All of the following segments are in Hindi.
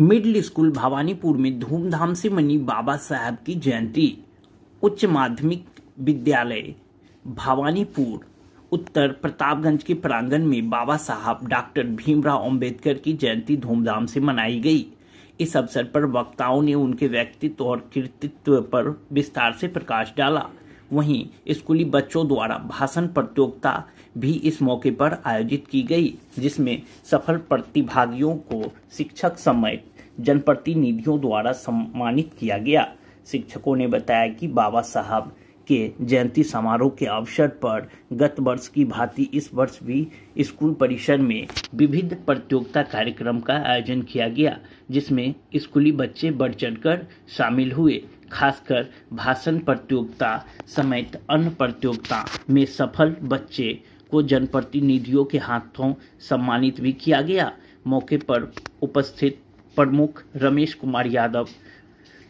मिडिल स्कूल भवानीपुर में धूमधाम से मनी बाबा साहब की जयंती उच्च माध्यमिक विद्यालय भवानीपुर उत्तर प्रतापगंज के प्रांगण में बाबा साहब डॉक्टर भीमराव अंबेडकर की जयंती धूमधाम से मनाई गई इस अवसर पर वक्ताओं ने उनके व्यक्तित्व और कृतित्व पर विस्तार से प्रकाश डाला वहीं स्कूली बच्चों द्वारा भाषण प्रतियोगिता भी इस मौके पर आयोजित की गई जिसमें सफल प्रतिभागियों को शिक्षक समेत जनप्रतिनिधियों द्वारा सम्मानित किया गया शिक्षकों ने बताया कि बाबा साहब के जयंती समारोह के अवसर पर गत वर्ष की भांति इस वर्ष भी स्कूल परिसर में विभिन्न प्रतियोगिता कार्यक्रम का आयोजन किया गया जिसमें स्कूली बच्चे बढ़ चढ़ शामिल हुए खासकर भाषण प्रतियोगिता समेत अन्य प्रतियोगिता में सफल बच्चे को जनप्रतिनिधियों के हाथों सम्मानित भी किया गया मौके पर उपस्थित प्रमुख रमेश कुमार यादव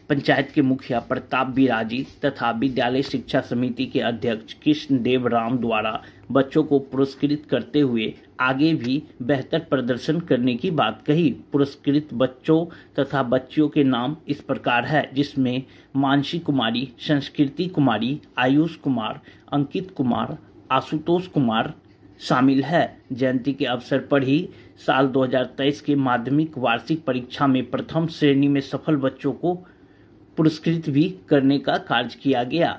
पंचायत के मुखिया प्रताप बिराजी तथा विद्यालय शिक्षा समिति के अध्यक्ष कृष्ण देव राम द्वारा बच्चों को पुरस्कृत करते हुए आगे भी बेहतर प्रदर्शन करने की बात कही पुरस्कृत बच्चों तथा बच्चियों के नाम इस प्रकार है जिसमें मानसी कुमारी संस्कृति कुमारी आयुष कुमार अंकित कुमार आशुतोष कुमार शामिल है जयंती के अवसर पर ही साल 2023 के माध्यमिक वार्षिक परीक्षा में प्रथम श्रेणी में सफल बच्चों को पुरस्कृत भी करने का कार्य किया गया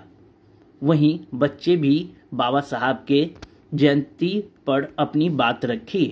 वहीं बच्चे भी बाबा साहब के जयंती पर अपनी बात रखी